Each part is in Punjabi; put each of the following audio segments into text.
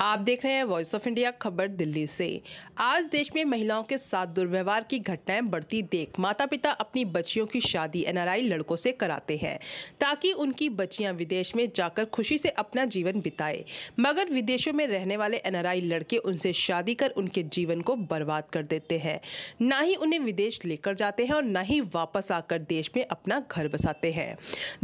आप देख रहे हैं वॉइस ऑफ इंडिया खबर दिल्ली से आज देश में महिलाओं के साथ दुर्व्यवहार की घटनाएं बढ़ती देख माता पिता अपनी बच्चियों की शादी एनआरआई लड़कों से कराते हैं ताकि उनकी बच्चियां विदेश में जाकर खुशी से अपना जीवन बिताए मगर विदेशों में रहने वाले एनआरआई लड़के उनसे शादी कर उनके जीवन को बर्बाद कर देते हैं ना ही उन्हें विदेश लेकर जाते हैं और ना ही वापस आकर देश में अपना घर बसाते हैं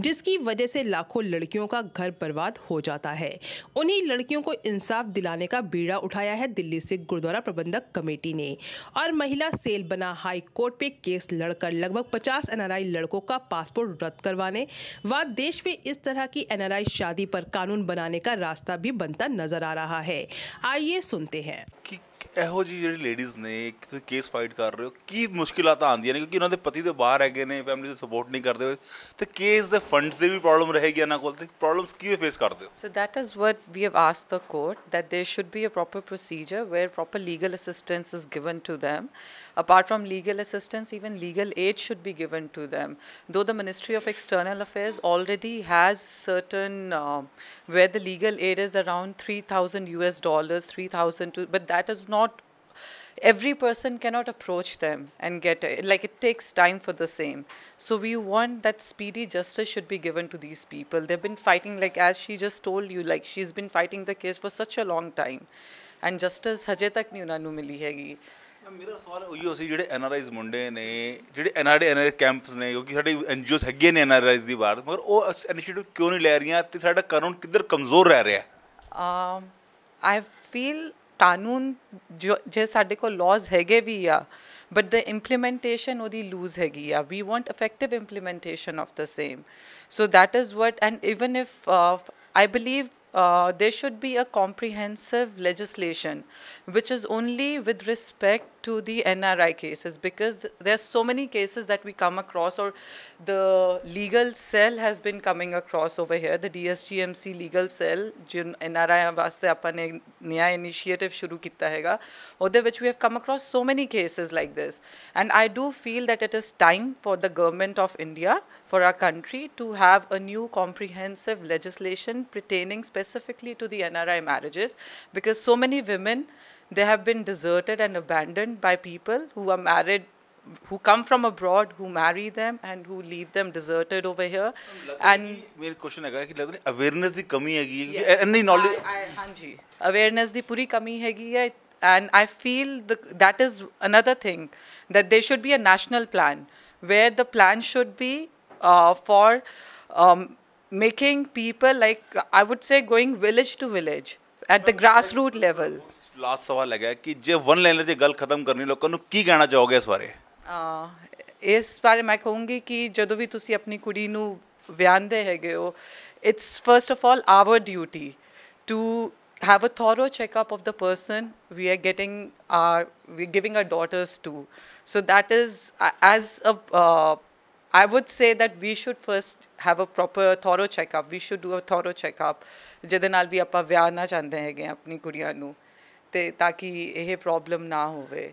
जिसकी वजह से लाखों लड़कियों का घर बर्बाद हो जाता है उन्हीं लड़कियों को इंसाफ खिलाफ दिलाने का बीड़ा उठाया है दिल्ली सिख गुरुद्वारा प्रबंधक कमेटी ने और महिला सेल बना हाई कोर्ट पे केस लड़कर लगभग 50 एनआरआई लड़कों का पासपोर्ट रद्द करवाने व देश में इस तरह की एनआरआई शादी पर कानून बनाने का रास्ता भी बनता नजर आ रहा है आइए सुनते हैं ਇਹੋ ਜੀ ਜਿਹੜੀ ਲੇਡੀਜ਼ ਨੇ ਤੁਸੀਂ ਕੇਸ ਫਾਈਟ ਕਰ ਰਹੇ ਹੋ ਕੀ ਮੁਸ਼ਕਿਲਾਂ ਤਾਂ ਆਉਂਦੀਆਂ ਨੇ ਕਿਉਂਕਿ ਉਹਨਾਂ ਦੇ ਪਤੀ ਦੇ ਬਾਹਰ ਹੈਗੇ ਨੇ ਫੈਮਿਲੀ ਦੇ ਸਪੋਰਟ ਨਹੀਂ ਕਰਦੇ ਹੋਏ ਤੇ ਕੇਸ ਦੇ ਫੰਡਸ ਦੀ ਵੀ ਪ੍ਰੋਬਲਮ ਰਹੇਗੀ ਇਹਨਾਂ ਕੋਲ ਤੇ ਪ੍ਰੋਬਲਮਸ ਕਿਵੇਂ ਫੇਸ ਕਰਦੇ ਹੋ so that is what we have asked the court that there should be a proper procedure where proper legal assistance is given to them apart from legal assistance even legal aid should be given to them though the ministry of external affairs already has certain uh, where the legal aid is around 3000 us dollars 3000 but that is not every person cannot approach them and get like it takes time for the same so we want that speedy justice should be given to these people they've been fighting like as she just told you like she's been fighting the case for such a long time and justice ਹਜੇ ਤੱਕ ਨਹੀਂ ਉਹਨਾਂ ਨੂੰ mili hegi ਮੇਰਾ ਸਵਾਲ ਉਹੀ ਹੋ ਸੀ ਜਿਹੜੇ ਐਨਆਰਆਈਜ਼ ਮੁੰਡੇ ਨੇ ਜਿਹੜੇ camps ne ਕੈਂਪਸ ਨੇ ਕਿਉਂਕਿ ਸਾਡੇ ਐਨਜੀਓਸ ਹੈਗੇ ਨੇ ਐਨਆਰਆਈਜ਼ ਦੀ oh ਮਗਰ ਉਹ ਇਨੀਸ਼ੀਏਟਿਵ ਕਿਉਂ ਨਹੀਂ ਲੈ ਰਹੀਆਂ ਤੇ ਸਾਡਾ ਕਾਨੂੰਨ ਕਿੱਧਰ ਕਮਜ਼ੋਰ ਰਹਿ ਰਿਹਾ ਆਈ ਫੀਲ ਕਾਨੂੰਨ ਜੇ ਸਾਡੇ ਕੋਲ ਲਾਜ਼ ਹੈਗੇ ਵੀ but the implementation ਉਹਦੀ ਲੂਜ਼ ਹੈਗੀ ਆ we want effective implementation of the same so that is what and even if uh, i believe uh, there should be a comprehensive legislation which is only with respect to the NRI cases because there are so many cases that we come across or the legal cell has been coming across over here, the DSGMC legal cell, NRI वास्ते the ने नया initiative शुरू किया which we have come across so many cases like this. And I do feel that it is time for the government of India for our country to have a new comprehensive legislation pertaining specifically to the NRI marriages because so many women, they have been deserted and abandoned by people who are married who come from abroad who marry them and who leave them deserted over here and ਮੇਰਾ ਕੁਐਸਚਨ ਹੈਗਾ ਕਿ ਲੱਗਦਾ ਅਵੇਅਰਨੈਸ ਦੀ ਕਮੀ ਹੈਗੀ ਹੈ ਇੰਨੀ ਨੌਲੇਜ ਹਾਂਜੀ and i feel the, that is another thing that there should be a national plan where the plan should be uh, for um, making people like I would say going village to village at the grassroots level. Last ਸਵਾਲ ਹੈਗਾ ਕਿ ਜੇ ਵਨ ਲਾਈਨਰ ਦੀ ਗੱਲ ਖਤਮ ਕਰਨੀ ਲੋਕਾਂ ਨੂੰ ਕੀ ਕਹਿਣਾ ਚਾਹੋਗੇ ਇਸ ਬਾਰੇ ਇਸ ਬਾਰੇ ਮੈਂ ਕਹੂੰਗੀ ਕਿ ਜਦੋਂ ਵੀ ਤੁਸੀਂ ਆਪਣੀ ਕੁੜੀ ਨੂੰ ਵਿਆਹਦੇ ਹੈਗੇ ਹੋ it's first of all our duty have a thorough checkup of the person we are getting our we're giving our daughters to so that is as a uh, I would say that we should first have a proper thorough checkup. We should do a thorough checkup ਜਿਹਦੇ ਨਾਲ ਵੀ ਆਪਾਂ ਵਿਆਹ ਨਾ ਚਾਹੁੰਦੇ ਹੈਗੇ ਆਪਣੀ ਕੁੜੀਆਂ ਨੂੰ ਤੇ ਤਾਂ ਕਿ ਇਹ ਪ੍ਰੋਬਲਮ ਨਾ ਹੋਵੇ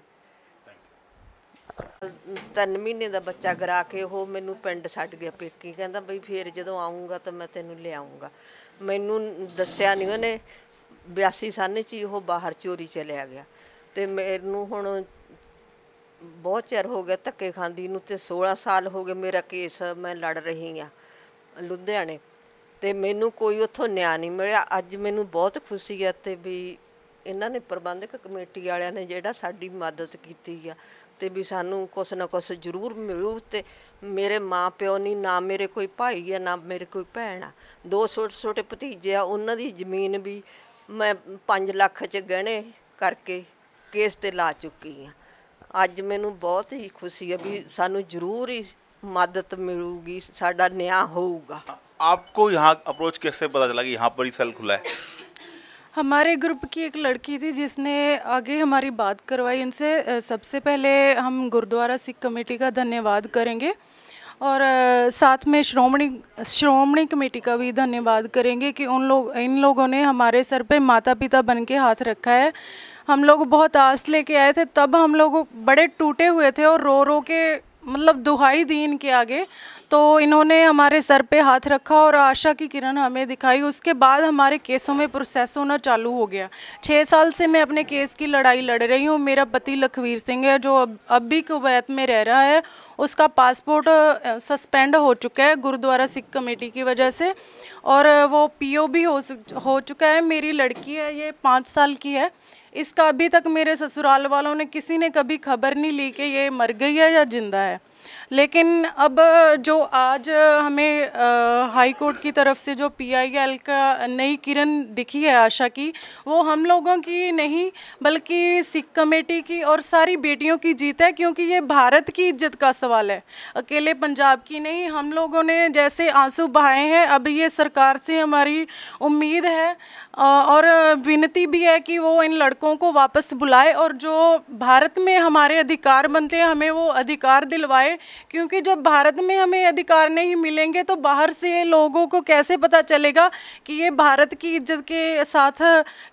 ਤਿੰਨ ਮਹੀਨੇ ਦਾ ਬੱਚਾ ਗਰਾ ਕੇ ਉਹ ਮੈਨੂੰ ਪਿੰਡ ਛੱਡ ਗਿਆ ਪੇਕੀ ਕਹਿੰਦਾ ਬਈ ਫੇਰ ਜਦੋਂ ਆਉਂਗਾ ਤਾਂ ਮੈਂ ਤੈਨੂੰ ਲਿਆਉਂਗਾ ਮੈਨੂੰ ਦੱਸਿਆ ਨਹੀਂ ਉਹਨੇ 82 ਸਾਲ 'ਚ ਹੀ ਉਹ ਬਾਹਰ ਚੋਰੀ ਚਲਿਆ ਗਿਆ ਤੇ ਮੈਨੂੰ ਹੁਣ ਬਹੁਤ ਚਿਰ ਹੋ ਗਿਆ ਧੱਕੇ ਖਾਂਦੀ ਨੂੰ ਤੇ 16 ਸਾਲ ਹੋ ਗਏ ਮੇਰਾ ਕੇਸ ਮੈਂ ਲੜ ਰਹੀ ਆ ਲੁਧਿਆਣੇ ਤੇ ਮੈਨੂੰ ਕੋਈ ਉੱਥੋਂ ਨਿਆਂ ਨਹੀਂ ਮਿਲਿਆ ਅੱਜ ਮੈਨੂੰ ਬਹੁਤ ਖੁਸ਼ੀ ਹੈ ਤੇ ਵੀ ਇਹਨਾਂ ਨੇ ਪ੍ਰਬੰਧਕ ਕਮੇਟੀ ਵਾਲਿਆਂ ਨੇ ਜਿਹੜਾ ਸਾਡੀ ਮਦਦ ਕੀਤੀ ਆ ਤੇ ਵੀ ਸਾਨੂੰ ਕੁਛ ਨਾ ਕੁਛ ਜ਼ਰੂਰ ਮਿਲੂ ਤੇ ਮੇਰੇ ਮਾਪਿਓ ਨਹੀਂ ਨਾ ਮੇਰੇ ਕੋਈ ਭਾਈ ਆ ਨਾ ਮੇਰੇ ਕੋਈ ਭੈਣ ਆ ਦੋ ਛੋਟੇ ਛੋਟੇ ਭਤੀਜੇ ਆ ਉਹਨਾਂ ਦੀ ਜ਼ਮੀਨ ਵੀ ਮੈਂ 5 ਲੱਖ ਚ ਗਹਿਣੇ ਕਰਕੇ ਕੇਸ ਤੇ ਲਾ ਚੁੱਕੀ ਆ अज मैं बहुत ही खुशी है भी सू जरूर ही मदद मिलेगी साढ़ा न्याय होगा आपको यहाँ अप्रोच कैसे पता चला कि यहाँ पर ही सेल खुला है हमारे ग्रुप की एक लड़की थी जिसने आगे हमारी बात करवाई इनसे सबसे पहले हम गुरुद्वारा सिख कमेटी का धन्यवाद करेंगे और साथ में श्रोमणी श्रोमणी कमेटी का भी धन्यवाद करेंगे कि उन लोग इन लोगों ने हमारे सर पे माता पिता बन के हाथ रखा है हम लोग बहुत आस लेके आए थे तब हम लोग बड़े टूटे हुए थे और रो रो के मतलब दुहाई दी इनके आगे तो इन्होंने हमारे सर पे हाथ रखा और आशा की किरण हमें दिखाई उसके बाद हमारे केसों में प्रोसेस होना चालू हो गया छः साल से मैं अपने केस की लड़ाई लड़ रही हूँ मेरा पति लखवीर सिंह है जो अब अब भी कुवैत में रह रहा है उसका पासपोर्ट सस्पेंड हो चुका है गुरुद्वारा सिख कमेटी की वजह से और वो पी भी हो हो चुका है मेरी लड़की है ये पाँच साल की है इसका अभी तक मेरे ससुराल वालों ने किसी ने कभी खबर नहीं ली कि ये मर गई है या ज़िंदा है लेकिन अब जो आज हमें हाई कोर्ट की तरफ से जो पीआईएल का नई किरण दिखी है आशा की वो हम लोगों की नहीं बल्कि सिख कमेटी की और सारी बेटियों की जीत है क्योंकि ये भारत की इज्जत का सवाल है अकेले पंजाब की नहीं हम लोगों ने जैसे आंसू बहाए हैं अब ये सरकार से हमारी उम्मीद है और विनती भी है कि वो इन लड़कों को वापस बुलाए और जो भारत में हमारे अधिकार बनते हैं हमें वो अधिकार दिलवाए क्योंकि जब भारत में हमें अधिकार नहीं मिलेंगे तो बाहर से लोगों को कैसे पता चलेगा कि ये भारत की इज्जत के साथ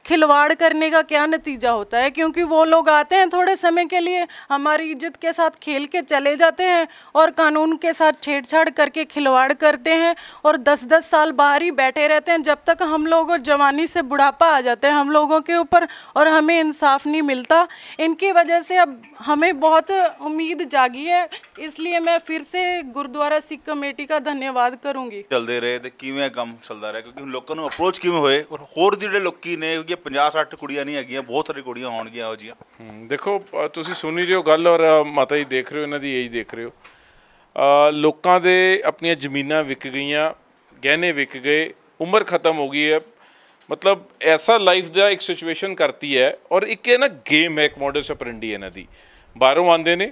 खिलवाड़ करने का क्या नतीजा होता है क्योंकि वो लोग आते हैं थोड़े समय के लिए हमारी इज्जत के साथ खेल के चले जाते हैं और कानून के साथ छेड़छाड़ करके खिलवाड़ करते हैं और दस दस साल बाहर ही बैठे रहते हैं जब तक हम लोग जवानी से बुढ़ापा आ जाता है हम लोगों के ऊपर और हमें इंसाफ नहीं मिलता इनकी वजह से अब हमें बहुत उम्मीद जागी है इसलिए मैं फिर से ਗੁਰਦੁਆਰਾ ਸਿੱਖ ਕਮੇਟੀ ਦਾ ਧੰਨਵਾਦ ਕਰੂੰਗੀ ਚੱਲਦੇ ਰਹੇ ਤੇ ਕਿਵੇਂ ਕੰਮ ਚੱਲਦਾ ਰਿਹਾ ਕਿਉਂਕਿ ਲੋਕਾਂ ਨੂੰ ਅਪਰੋਚ ਕਿਵੇਂ ਹੋਏ ਔਰ ਹੋਰ ਜਿਹੜੇ ਲੋਕੀ ਨੇ ਕਿਉਂਕਿ 50 60 ਕੁੜੀਆਂ ਨਹੀਂ ਹੈਗੀਆਂ ਬਹੁਤ ਸਾਰੀ ਕੁੜੀਆਂ ਹੋਣਗੀਆਂ ਉਹ ਜੀਆਂ ਦੇਖੋ ਤੁਸੀਂ ਸੁਣੀ ਰਹੇ ਹੋ ਗੱਲ ਔਰ ਮਾਤਾ ਜੀ ਦੇਖ ਰਹੇ ਹੋ ਇਹਨਾਂ ਦੀ ਏਜ ਦੇਖ ਰਹੇ ਹੋ ਲੋਕਾਂ ਦੇ ਆਪਣੀਆਂ ਜ਼ਮੀਨਾਂ ਵਿਕ ਗਈਆਂ ਗਹਿਣੇ ਵਿਕ ਗਏ ਉਮਰ ਖਤਮ ਹੋ ਗਈ ਹੈ ਮਤਲਬ ਐਸਾ ਲਾਈਫ ਦਾ ਇੱਕ ਸਿਚੁਏਸ਼ਨ ਕਰਤੀ ਹੈ ਔਰ ਇੱਕ ਇਹ ਨਾ ਗੇਮ ਹੈ ਇੱਕ ਮਾਡਲ ਸਪਰਿੰਡੀ ਇਹਨਾਂ ਦੀ ਬਾਹਰੋਂ ਆਉਂਦੇ ਨੇ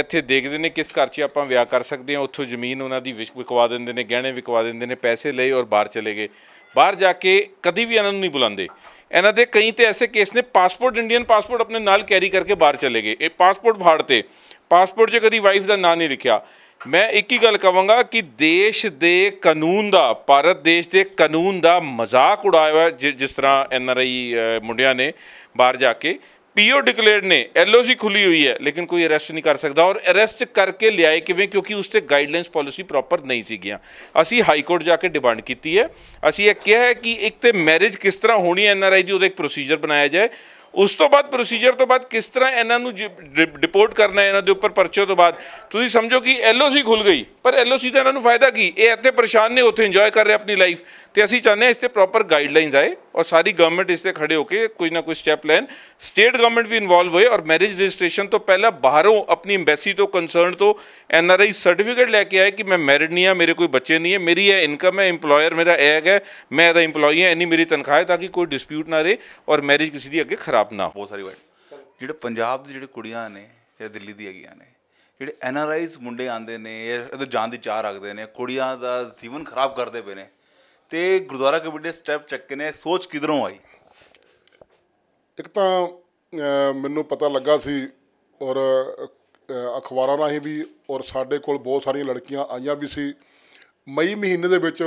ਇੱਥੇ ਦੇਖਦੇ ਨੇ ਕਿਸ ਘਰ 'ਚ ਆਪਾਂ ਵਿਆਹ ਕਰ ਸਕਦੇ ਹਾਂ ਉੱਥੋਂ ਜ਼ਮੀਨ ਉਹਨਾਂ ਦੀ ਵਿਕਵਾ ਦਿੰਦੇ ਨੇ ਗਹਿਣੇ ਵਿਕਵਾ ਦਿੰਦੇ ਨੇ ਪੈਸੇ ਲਏ ਔਰ ਬਾਹਰ ਚਲੇ ਗਏ ਬਾਹਰ ਜਾ ਕੇ ਕਦੀ ਵੀ ਇਹਨਾਂ ਨੂੰ ਨਹੀਂ ਬੁਲਾਉਂਦੇ ਇਹਨਾਂ ਦੇ ਕਈ ਤੇ ਐਸੇ ਕੇਸ ਨੇ ਪਾਸਪੋਰਟ ਇੰਡੀਅਨ ਪਾਸਪੋਰਟ ਆਪਣੇ ਨਾਲ ਕੈਰੀ ਕਰਕੇ ਬਾਹਰ ਚਲੇ ਗਏ ਇਹ ਪਾਸਪੋਰਟ ਭਾੜਤੇ ਪਾਸਪੋਰਟ 'ਚ ਕਦੀ ਵਾਈਫ ਦਾ ਨਾਂ ਨਹੀਂ ਲਿਖਿਆ ਮੈਂ ਇੱਕ ਹੀ ਗੱਲ ਕਵਾਂਗਾ ਕਿ ਦੇਸ਼ ਦੇ ਕਾਨੂੰਨ ਦਾ ਭਾਰਤ ਦੇਸ਼ ਦੇ ਕਾਨੂੰਨ ਦਾ ਮਜ਼ਾਕ ਉਡਾਇਆ ਹੈ ਜਿਸ ਤਰ੍ਹਾਂ ਐਨ ਆਰ ਆਈ ਮੁੰਡਿਆਂ ਨੇ ਬਾਹਰ ਜਾ ਕੇ ਪੀਓ ਡਿਕਲੇਅਰ ਨੇ ਐਲਓਸੀ ਖੁੱਲੀ ਹੋਈ ਹੈ ਲੇਕਿਨ ਕੋਈ ਅਰੈਸਟ ਨਹੀਂ ਕਰ ਸਕਦਾ ਔਰ ਅਰੈਸਟ ਕਰਕੇ ਲਿਆਏ ਕਿਵੇਂ ਕਿਉਂਕਿ ਉਸ ਤੇ ਗਾਈਡਲਾਈਨਸ ਪਾਲਿਸੀ ਪ੍ਰੋਪਰ ਨਹੀਂ ਸੀਗੀਆਂ ਅਸੀਂ ਹਾਈ ਕੋਰਟ ਜਾ ਕੇ ਡਿਮਾਂਡ ਕੀਤੀ ਹੈ ਅਸੀਂ ਇਹ ਕਿਹਾ ਹੈ ਕਿ ਇੱਕ ਤੇ ਮੈਰਿਜ ਕਿਸ ਤਰ੍ਹਾਂ ਹੋਣੀ ਹੈ ਆਈ ਦੀ ਉਹਦਾ ਇੱਕ ਪ੍ਰੋਸੀਜਰ ਬਣਾਇਆ ਜਾਏ ਉਸ ਤੋਂ ਬਾਅਦ ਪ੍ਰੋਸੀਜਰ ਤੋਂ ਬਾਅਦ ਕਿਸ ਤਰ੍ਹਾਂ ਇਹਨਾਂ ਨੂੰ ਡਿਪੋਰਟ ਕਰਨਾ ਹੈ ਇਹਨਾਂ ਦੇ ਉੱਪਰ ਪਰਚੇ ਤੋਂ ਬਾਅਦ ਤੁਸੀਂ ਸਮਝੋ ਕਿ ਐਲਓਸੀ ਖੁੱਲ ਗਈ ਪਰ ਐਲਓਸੀ ਦਾ ਇਹਨਾਂ ਨੂੰ ਫਾਇਦਾ ਕੀ ਇਹ ਇੱਥੇ ਪਰੇਸ਼ਾਨ ਨੇ ਉੱਥੇ ਇੰਜੋਏ ਕਰ ਰਹੇ ਆਪਣੀ ਲਾਈਫ ਤੇ ਅਸੀਂ ਚਾਹੁੰਦੇ ਹਾਂ ਇਸ ਤੇ ਪ੍ਰੋਪਰ ਗਾਈਡਲਾਈਨਸ ਆਏ ਔਰ ਸਾਰੀ ਗਵਰਨਮੈਂਟ ਇਸ ਤੇ ਖੜੇ ਹੋ ਕੇ ਕੁਝ ਨਾ ਕੁਝ ਸਟੈਪ ਲੈਣ ਸਟੇਟ ਗਵਰਨਮੈਂਟ ਵੀ ਇਨਵੋਲਵ ਹੋਏ ਔਰ ਮੈਰਿਜ ਰਜਿਸਟ੍ਰੇਸ਼ਨ ਤੋਂ ਪਹਿਲਾਂ ਬਾਹਰੋਂ ਆਪਣੀ ਐਮਬੈਸੀ ਤੋਂ ਕੰਸਰਨ ਤੋਂ ਐਨ ਆਰ ਆਈ ਸਰਟੀਫਿਕੇਟ ਲੈ ਕੇ ਆਏ ਕਿ ਮੈਂ ਮੈਰਿਡ ਨਹੀਂ ਆ ਮੇਰੇ ਕੋਈ ਬੱਚੇ ਨਹੀਂ ਹੈ ਮੇਰੀ ਇਹ ਇਨਕਮ ਹੈ ਏਮਪਲੋਇਰ ਮੇਰਾ ਐਗ ਹੈ ਮੈਂ ਇਹਦਾ ਏਮਪਲੋਈ ਹਾਂ ਇਨੀ ਮੇਰੀ ਤਨਖਾਹ ਹੈ ਤਾਂ ਕਿ ਕੋਈ ਡਿਸਪਿਊਟ ਨਾ ਰਹੇ ਔਰ ਮੈਰਿਜ ਕਿਸੇ ਦੀ ਅੱਗੇ ਖਰਾਬ ਨਾ ਹੋ ਬਹੁਤ ਸਾਰੀ ਵਾਈਟ ਜਿਹੜੇ ਪੰਜਾਬ ਦੇ ਜਿਹੜੇ ਕੁੜੀਆਂ ਨੇ ਜਾਂ ਦਿੱਲੀ ਦੀ ਹੈਗੀਆਂ ਨੇ ਜਿਹੜੇ ਐਨਆਰਆਈਜ਼ ਮੁੰਡੇ ਆਂਦੇ ਨੇ ਇਹ ਜਾਨ ਦੀ ਚਾਹ ਰੱਖਦੇ ਨੇ ਕੁੜੀਆਂ ਦਾ ਜੀਵਨ ਖਰਾਬ ਕਰਦੇ ਪਏ ਨੇ ਤੇ ਗੁਰਦੁਆਰਾ ਕਮੇਟੀ ਦੇ ਸਟੈਪ ਚੱਕੇ ਨੇ ਸੋਚ ਕਿਧਰੋਂ ਆਈ ਇੱਕ ਤਾਂ ਮੈਨੂੰ ਪਤਾ ਲੱਗਾ ਸੀ ਔਰ ਅਖਬਾਰਾਂ ਰਾਹੀਂ ਵੀ ਔਰ ਸਾਡੇ ਕੋਲ ਬਹੁਤ ਸਾਰੀਆਂ ਲੜਕੀਆਂ ਆਈਆਂ ਵੀ ਸੀ ਮਈ ਮਹੀਨੇ ਦੇ ਵਿੱਚ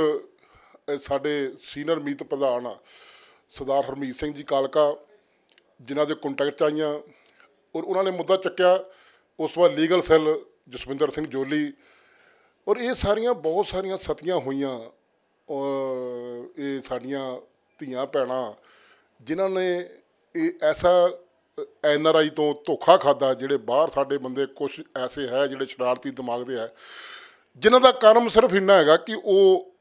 ਸਾਡੇ ਸੀਨੀਅਰ ਮੀਤ ਪ੍ਰਧਾਨ ਸਰਦਾਰ ਹਰਮੀਤ ਸਿੰਘ ਜੀ ਕਾਲਕਾ ਜਿਨ੍ਹਾਂ ਦੇ ਕੰਟੈਕਟ ਆਈਆਂ ਔਰ ਉਹਨਾਂ ਨੇ ਮੁੱਦਾ ਚੱਕਿਆ ਉਸ ਤੋਂ ਲੀਗਲ ਸੈੱਲ ਜਸਵਿੰਦਰ ਸਿੰਘ ਜੋਲੀ ਔਰ ਇਹ ਸਾਰੀਆਂ ਬਹੁਤ ਸਾਰੀਆਂ ਸਤੀਆਂ ਹੋਈਆਂ ਔਰ ਇਹ ਸਾਡੀਆਂ ਧੀਆਂ ਪੈਣਾ ਜਿਨ੍ਹਾਂ ਨੇ ਇਹ ਐਸਾ ਐਨਆਰਆਈ ਤੋਂ ਧੋਖਾ ਖਾਦਾ ਜਿਹੜੇ ਬਾਹਰ ਸਾਡੇ ਬੰਦੇ ਕੁਝ ਐਸੇ ਹੈ ਜਿਹੜੇ ਸ਼ਰਾਰਤੀ ਦਿਮਾਗ ਦੇ ਹੈ ਜਿਨ੍ਹਾਂ ਦਾ ਕਰਮ ਸਿਰਫ ਇੰਨਾ ਹੈਗਾ ਕਿ ਉਹ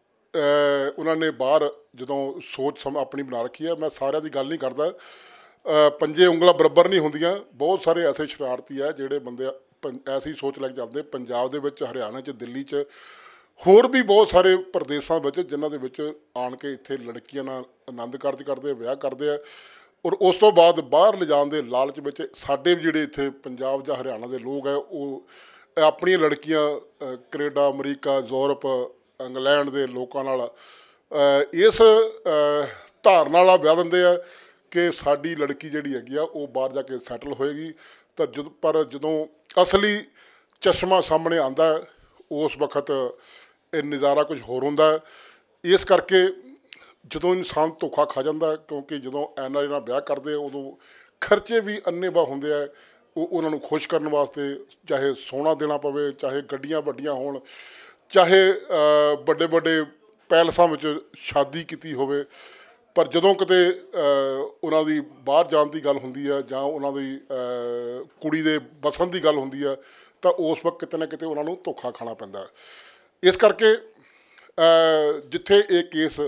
ਉਹਨਾਂ ਨੇ ਬਾਹਰ ਜਦੋਂ ਸੋਚ ਸਮ ਆਪਣੀ ਬਣਾ ਰੱਖੀ ਹੈ ਮੈਂ ਸਾਰਿਆਂ ਦੀ ਗੱਲ ਨਹੀਂ ਕਰਦਾ ਪੰਜੇ ਉਂਗਲਾਂ ਬਰਾਬਰ ਨਹੀਂ ਹੁੰਦੀਆਂ ਬਹੁਤ ਸਾਰੇ ਐਸੇ ਸ਼ਰਾਰਤੀ ਹੈ ਜਿਹੜੇ ਬੰਦੇ ਐਸੀ ਸੋਚ ਲੈ ਜਾਂਦੇ ਪੰਜਾਬ ਦੇ ਵਿੱਚ ਹਰਿਆਣਾ 'ਚ ਦਿੱਲੀ 'ਚ ਹੋਰ ਵੀ ਬਹੁਤ ਸਾਰੇ ਪ੍ਰਦੇਸ਼ਾਂ ਵਿੱਚ ਜਿਨ੍ਹਾਂ ਦੇ ਵਿੱਚ ਆਣ ਕੇ ਇੱਥੇ ਲੜਕੀਆਂ ਨਾਲ ਆਨੰਦ ਕਾਰਜ ਕਰਦੇ ਆ ਵਿਆਹ ਕਰਦੇ ਆ ਔਰ ਉਸ ਤੋਂ ਬਾਅਦ ਬਾਹਰ ਲਿਜਾਣ ਦੇ ਲਾਲਚ ਵਿੱਚ ਸਾਡੇ ਜਿਹੜੇ ਇੱਥੇ ਪੰਜਾਬ ਜਾਂ ਹਰਿਆਣਾ ਦੇ ਲੋਕ ਆ ਉਹ ਆਪਣੀਆਂ ਲੜਕੀਆਂ ਕੈਨੇਡਾ ਅਮਰੀਕਾ ਯੂਰਪ ਇੰਗਲੈਂਡ ਦੇ ਲੋਕਾਂ ਨਾਲ ਇਸ ਧਾਰਨਾ ਨਾਲ ਵਿਆਹ ਦਿੰਦੇ ਆ ਕਿ ਸਾਡੀ ਲੜਕੀ ਜਿਹੜੀ ਹੈਗੀ ਆ ਉਹ ਬਾਹਰ ਜਾ ਕੇ ਸੈਟਲ ਹੋਏਗੀ ਤਾਂ ਜਦ ਪਰ ਜਦੋਂ ਅਸਲੀ ਚਸ਼ਮਾ ਸਾਹਮਣੇ ਆਂਦਾ ਉਸ ਵਕਤ ਇਹ ਨਜ਼ਾਰਾ ਕੁਝ ਹੋਰ ਹੁੰਦਾ ਇਸ ਕਰਕੇ ਜਦੋਂ ਇਨਸਾਨ ਧੋਖਾ ਖਾ ਜਾਂਦਾ ਕਿਉਂਕਿ ਜਦੋਂ ਐਨਆਰਆਈ ਨਾਲ ਵਿਆਹ ਕਰਦੇ ਉਦੋਂ ਖਰਚੇ ਵੀ ਅੰਨੇਵਾ ਹੁੰਦੇ ਆ ਉਹ ਉਹਨਾਂ ਨੂੰ ਖੁਸ਼ ਕਰਨ ਵਾਸਤੇ ਚਾਹੇ ਸੋਨਾ ਦੇਣਾ ਪਵੇ ਚਾਹੇ ਗੱਡੀਆਂ ਵੱਡੀਆਂ ਹੋਣ ਚਾਹੇ ਵੱਡੇ ਵੱਡੇ ਪੈਲਸਾਂ ਵਿੱਚ ਸ਼ਾਦੀ ਕੀਤੀ ਹੋਵੇ ਪਰ ਜਦੋਂ ਕਿਤੇ ਉਹਨਾਂ ਦੀ ਬਾਹਰ ਜਾਣ ਦੀ ਗੱਲ ਹੁੰਦੀ ਆ ਜਾਂ ਉਹਨਾਂ ਦੀ ਕੁੜੀ ਦੇ ਬਸਣ ਦੀ ਗੱਲ ਹੁੰਦੀ ਆ ਤਾਂ ਉਸ ਵਕਤ ਕਿਤੇ ਨਾ ਕਿਤੇ ਉਹਨਾਂ ਨੂੰ ਧੋਖਾ ਖਾਣਾ ਪੈਂਦਾ ਇਸ ਕਰਕੇ ਜਿੱਥੇ ਇਹ ਕੇਸ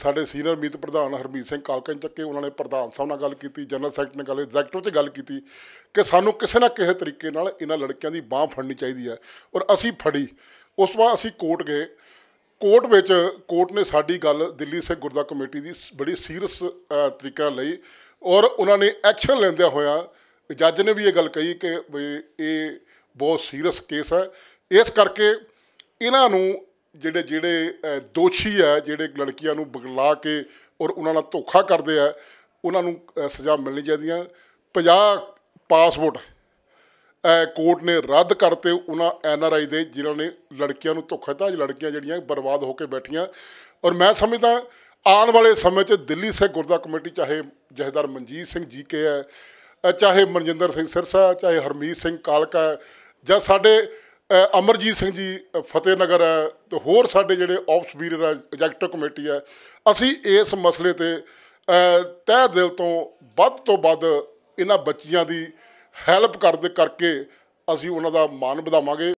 ਸਾਡੇ ਸੀਨੀਅਰ ਮੀਤ ਪ੍ਰਧਾਨ ਹਰਮੀਤ ਸਿੰਘ ਕਾਲਕਨ ਚੱਕੇ ਉਹਨਾਂ ਨੇ ਪ੍ਰਧਾਨ ਸਾਹਿਬ ਨਾਲ ਗੱਲ ਕੀਤੀ ਜਨਰਲ ਸੈਕਟਰ ਨਾਲ ਗੱਲ ਐਗਜ਼ੈਕਟਿਵ ਤੇ ਗੱਲ ਕੀਤੀ ਕਿ ਸਾਨੂੰ ਕਿਸੇ ਨਾ ਕਿਸੇ ਤਰੀਕੇ ਨਾਲ ਇਹਨਾਂ ਲੜਕਿਆਂ ਦੀ ਬਾਹ ਫੜਨੀ ਚਾਹੀਦੀ ਹੈ ਔਰ ਅਸੀਂ ਫੜੀ ਉਸ ਤੋਂ ਬਾਅਦ ਅਸੀਂ ਕੋਰਟ ਗਏ ਕੋਰਟ ਵਿੱਚ ਕੋਰਟ ਨੇ ਸਾਡੀ ਗੱਲ ਦਿੱਲੀ ਸਿੱਖ ਗੁਰਦਾ ਕਮੇਟੀ ਦੀ ਬੜੀ ਸੀਰੀਅਸ ਤਰੀਕਾ ਲਈ ਔਰ ਉਹਨਾਂ ਨੇ ਐਕਸ਼ਨ ਲੈਂਦਿਆਂ ਹੋਇਆ ਜੱਜ ਨੇ ਵੀ ਇਹ ਗੱਲ ਕਹੀ ਕਿ ਇਹ ਬਹੁਤ ਸੀਰੀਅਸ ਕੇਸ ਹੈ ਇਸ ਕਰਕੇ ਇਹਨਾਂ ਨੂੰ ਜਿਹੜੇ ਜਿਹੜੇ ਦੋਸ਼ੀ ਆ ਜਿਹੜੇ ਲੜਕੀਆਂ ਨੂੰ ਬਗਲਾ ਕੇ ਔਰ ਉਹਨਾਂ ਨਾਲ ਧੋਖਾ ਕਰਦੇ ਆ ਉਹਨਾਂ ਨੂੰ ਸਜ਼ਾ ਮਿਲਣੀ ਚਾਹੀਦੀ ਆ 50 ਪਾਸਪੋਰਟ ਕੋਰਟ ਨੇ ਰੱਦ ਕਰਤੇ ਉਹਨਾਂ ਐਨ ਆਰ ਆਈ ਦੇ ਜਿਨ੍ਹਾਂ ਨੇ ਲੜਕੀਆਂ ਨੂੰ ਧੋਖਾ ਦਿੱਤਾ ਲੜਕੀਆਂ ਜਿਹੜੀਆਂ ਬਰਬਾਦ ਹੋ ਕੇ ਬੈਠੀਆਂ ਔਰ ਮੈਂ ਸਮਝਦਾ ਆਉਣ ਵਾਲੇ ਸਮੇਂ 'ਚ ਦਿੱਲੀ ਸਿੱਖ ਗੁਰਦਾ ਕਮੇਟੀ ਚਾਹੇ ਜਹਦਰ ਮਨਜੀਤ ਸਿੰਘ ਜੀ ਕੇ ਹੈ ਚਾਹੇ ਮਨਜਿੰਦਰ ਸਿੰਘ ਸਿਰਸਾ ਚਾਹੇ ਹਰਮੀਤ ਸਿੰਘ ਕਾਲਕਾ ਜਾਂ ਸਾਡੇ ਅਮਰਜੀਤ ਸਿੰਘ ਜੀ ਫਤਿਹ ਨਗਰ ਹੈ ਤੇ ਹੋਰ ਸਾਡੇ ਜਿਹੜੇ ਆਫਸ ਵੀਰ ਐਗਜੈਕਟਿਵ ਕਮੇਟੀ ਹੈ ਅਸੀਂ ਇਸ ਮਸਲੇ ਤੇ ਤਹਿ ਦਿਲ ਤੋਂ ਵੱਧ ਤੋਂ ਵੱਧ ਇਹਨਾਂ ਬੱਚੀਆਂ ਦੀ ਹੈਲਪ ਕਰਦੇ ਕਰਕੇ ਅਸੀਂ ਉਹਨਾਂ ਦਾ ਮਾਣ ਵਧਾਵਾਂਗੇ